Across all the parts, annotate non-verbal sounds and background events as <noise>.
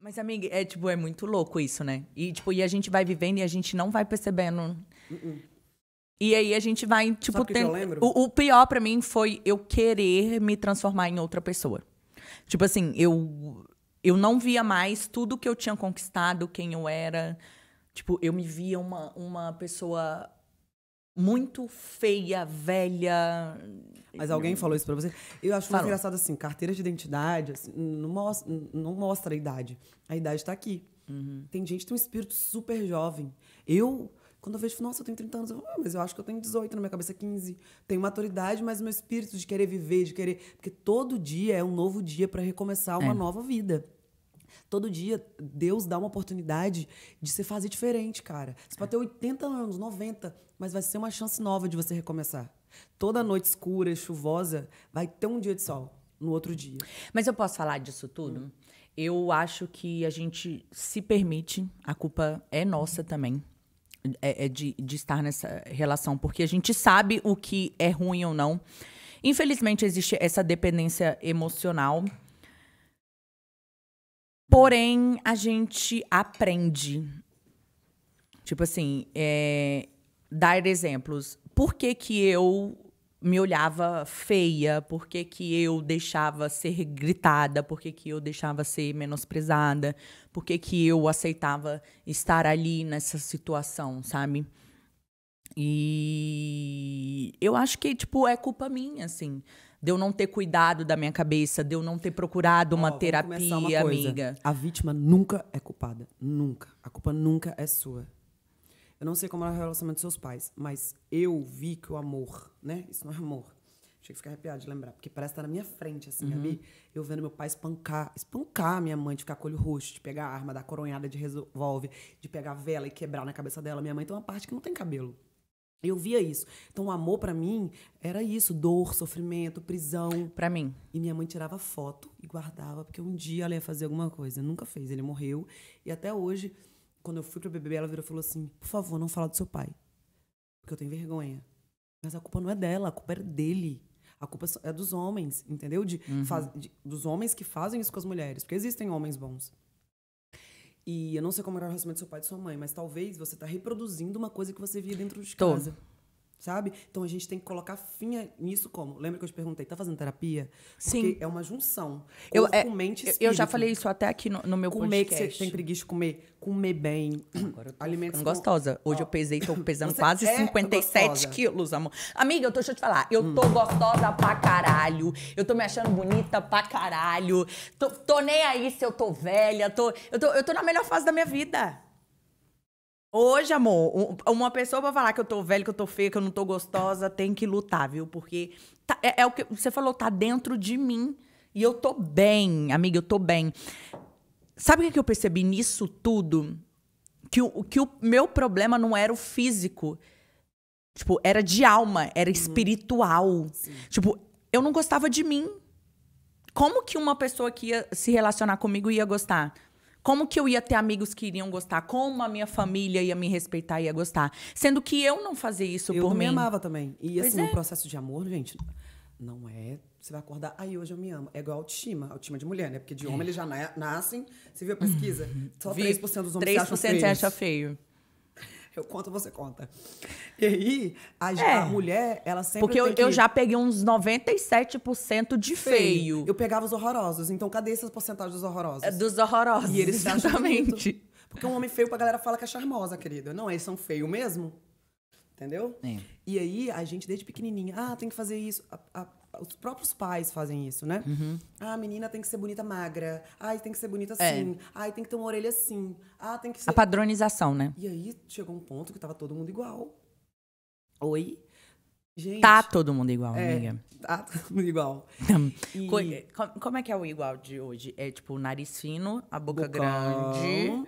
Mas, amiga, é tipo, é muito louco isso, né? E, tipo, e a gente vai vivendo e a gente não vai percebendo. Uh -uh. E aí a gente vai, tipo, tendo... o, o pior para mim foi eu querer me transformar em outra pessoa. Tipo assim, eu eu não via mais tudo que eu tinha conquistado, quem eu era. Tipo, eu me via uma, uma pessoa muito feia, velha. Mas alguém falou isso pra você? Eu acho muito engraçado assim, carteira de identidade assim, não, mostra, não mostra a idade. A idade tá aqui. Uhum. Tem gente que tem um espírito super jovem. Eu, quando eu vejo, nossa, eu tenho 30 anos, eu falo, ah, mas eu acho que eu tenho 18, na minha cabeça 15. É tenho maturidade, mas meu espírito de querer viver, de querer. Porque todo dia é um novo dia para recomeçar uma é. nova vida. Todo dia, Deus dá uma oportunidade de você fazer diferente, cara. Você é. pode ter 80 anos, 90, mas vai ser uma chance nova de você recomeçar. Toda noite escura, chuvosa, vai ter um dia de sol no outro dia. Mas eu posso falar disso tudo? Hum. Eu acho que a gente se permite, a culpa é nossa também. É, é de, de estar nessa relação, porque a gente sabe o que é ruim ou não. Infelizmente, existe essa dependência emocional Porém, a gente aprende. Tipo assim, é, dar exemplos. Por que, que eu me olhava feia? Por que, que eu deixava ser gritada? Por que, que eu deixava ser menosprezada? Por que, que eu aceitava estar ali nessa situação, sabe? E eu acho que, tipo, é culpa minha, assim de eu não ter cuidado da minha cabeça, de eu não ter procurado uma oh, terapia, uma amiga. A vítima nunca é culpada. Nunca. A culpa nunca é sua. Eu não sei como era é o relacionamento dos seus pais, mas eu vi que o amor, né? Isso não é amor. Chega que ficar arrepiado de lembrar, porque parece estar na minha frente, assim, uhum. Gabi. Eu vendo meu pai espancar, espancar minha mãe, de ficar com o olho roxo, de pegar a arma, dar coronhada de revólver, de pegar a vela e quebrar na cabeça dela. Minha mãe tem uma parte que não tem cabelo. Eu via isso. Então, o amor para mim era isso: dor, sofrimento, prisão. Para mim. E minha mãe tirava foto e guardava, porque um dia ela ia fazer alguma coisa. Nunca fez, ele morreu. E até hoje, quando eu fui pro BBB, ela virou e falou assim: por favor, não fala do seu pai. Porque eu tenho vergonha. Mas a culpa não é dela, a culpa era é dele. A culpa é dos homens, entendeu? De, uhum. faz, de, dos homens que fazem isso com as mulheres. Porque existem homens bons. E eu não sei como era o relacionamento do seu pai e da sua mãe, mas talvez você tá reproduzindo uma coisa que você via dentro de Tô. casa sabe? Então a gente tem que colocar fim nisso como? Lembra que eu te perguntei, tá fazendo terapia? Sim. Porque é uma junção. Eu, é, mente e Eu já falei isso até aqui no, no meu comer podcast. Comer que você tem preguiça de comer, comer bem, Agora eu tô alimentos com... gostosa. Hoje eu pesei, tô <laughs> pesando quase é 57 gostosa. quilos, amor. Amiga, eu tô, deixa eu te falar, eu hum. tô gostosa pra caralho, eu tô me achando bonita pra caralho, tô, tô nem aí se eu tô velha, tô, eu, tô, eu tô na melhor fase da minha vida. Hoje, amor, uma pessoa pra falar que eu tô velha, que eu tô feia, que eu não tô gostosa, tem que lutar, viu? Porque tá, é, é, o que você falou, tá dentro de mim. E eu tô bem, amiga, eu tô bem. Sabe o que eu percebi nisso tudo? Que o, que o meu problema não era o físico. Tipo, era de alma, era uhum. espiritual. Sim. Tipo, eu não gostava de mim. Como que uma pessoa que ia se relacionar comigo ia gostar? Como que eu ia ter amigos que iriam gostar? Como a minha família ia me respeitar e ia gostar? Sendo que eu não fazia isso eu por mim. Eu me amava também. E pois assim, o é. um processo de amor, gente, não é. Você vai acordar, aí hoje eu me amo. É igual autoestima, autoestima de mulher, né? Porque de homem é. eles já nascem. Você viu a pesquisa? Uhum. Só 3% dos homens 3 se acham feios. 3% acha feio. Eu conto, você conta. E aí, a, é, a mulher, ela sempre. Porque eu, que... eu, já peguei uns 97% de feio. feio. Eu pegava os horrorosos. Então, cadê essas porcentagens dos horrorosos? É, dos horrorosos. E eles exatamente. Porque um homem feio, pra galera fala que é charmosa, querida. Não, eles são feios mesmo. Entendeu? É. E aí, a gente, desde pequenininha, ah, tem que fazer isso. A, a os próprios pais fazem isso, né? Uhum. Ah, a menina tem que ser bonita magra. Ai, tem que ser bonita é. assim. É. Ai, tem que ter uma orelha assim. Ah, tem que ser... A padronização, né? E aí chegou um ponto que tava todo mundo igual. Oi? Gente. Tá todo mundo igual, é, amiga. Tá <laughs> todo mundo igual. <laughs> e... Como é que é o igual de hoje? É tipo o nariz fino, a boca grande.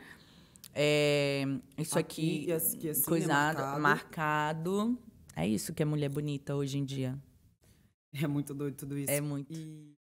É, isso aqui, aqui assim, é coisado, é marcado. marcado. É isso que é mulher bonita hoje em dia. É muito doido tudo isso. É muito. E